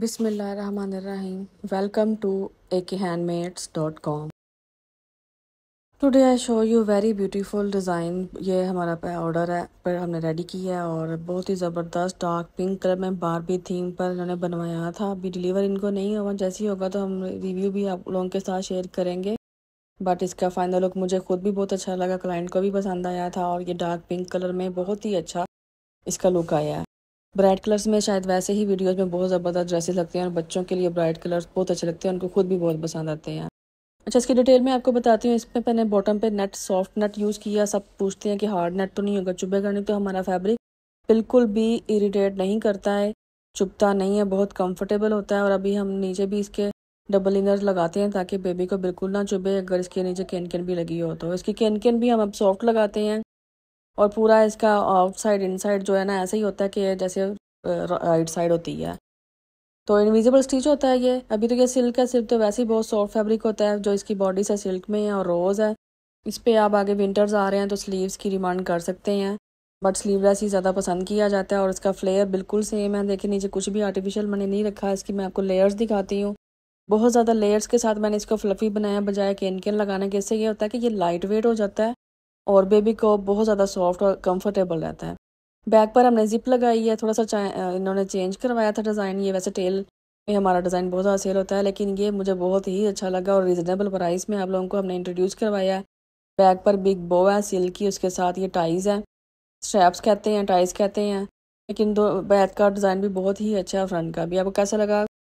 welcome to K handmades dot com today I show you very beautiful design ये हमारा order है पर हमने रेडी किया है और बहुत ही ज़बरदस्त डार्क पिंक कलर में बारबी थीम पर इन्होंने बनवाया था अभी डिलीवर इनको नहीं होगा जैसे ही होगा तो हम रिव्यू भी आप लोगों के साथ शेयर करेंगे बट इसका फाइनल लुक मुझे खुद भी बहुत अच्छा लगा क्लाइंट को भी पसंद आया था और ये डार्क पिंक कलर में बहुत ही अच्छा इसका लुक आया है ब्राइट कलर्स में शायद वैसे ही वीडियोज़ में बहुत ज़बरदस्त ड्रेसेस लगते हैं और बच्चों के लिए ब्राइट कलर्स बहुत अच्छे लगते हैं उनको खुद भी बहुत पसंद आते हैं अच्छा इसकी डिटेल में आपको बताती हूँ इसमें मैंने बॉटम पे नेट सॉफ्ट नेट यूज़ किया सब पूछते हैं कि हार्ड नेट तो नहीं होगा चुभेगा नहीं तो हमारा फैब्रिक बिल्कुल भी इरीटेट नहीं करता है चुभता नहीं है बहुत कम्फर्टेबल होता है और अभी हम नीचे भी इसके डबल इनर लगाते हैं ताकि बेबी को बिल्कुल ना चुभे अगर इसके नीचे केन भी लगी हो तो इसकी केन भी हम अब सॉफ्ट लगाते हैं और पूरा इसका आउटसाइड इनसाइड जो है ना ऐसा ही होता है कि जैसे राइट साइड होती है तो इनविजिबल स्टिच होता है ये अभी तो ये सिल्क है सिर्फ तो वैसे ही बहुत सॉफ्ट फैब्रिक होता है जो इसकी बॉडी से सिल्क में है और रोज़ है इस पर आप आगे विंटर्स आ रहे हैं तो स्लीव्स की डिमांड कर सकते हैं बट स्लीवलेस ही ज़्यादा पसंद किया जाता है और इसका फ्लेयर बिल्कुल सेम है देखिए नीचे कुछ भी आर्टिफिशियल मैंने नहीं रखा है इसकी मैं आपको लेयर्स दिखाती हूँ बहुत ज़्यादा लेयर्स के साथ मैंने इसको फ्लफ़ी बनाया बजाय केन केन लगाने के इससे ये होता है कि ये लाइट वेट हो जाता है और बेबी को बहुत ज़्यादा सॉफ्ट और कंफर्टेबल रहता है बैक पर हमने जिप लगाई है थोड़ा सा इन्होंने चेंज करवाया था डिज़ाइन ये वैसे टेल में हमारा डिज़ाइन बहुत ज़्यादा सेल होता है लेकिन ये मुझे बहुत ही अच्छा लगा और रिजनेबल प्राइस में आप लोगों को हमने इंट्रोड्यूस करवाया बैक पर बिग बो है सिल्क की उसके साथ ये टाइज़ है स्ट्रैप्स कहते हैं टाइज़ कहते हैं लेकिन दो बैक का डिज़ाइन भी बहुत ही अच्छा है फ्रंट का भी आपको कैसा लगा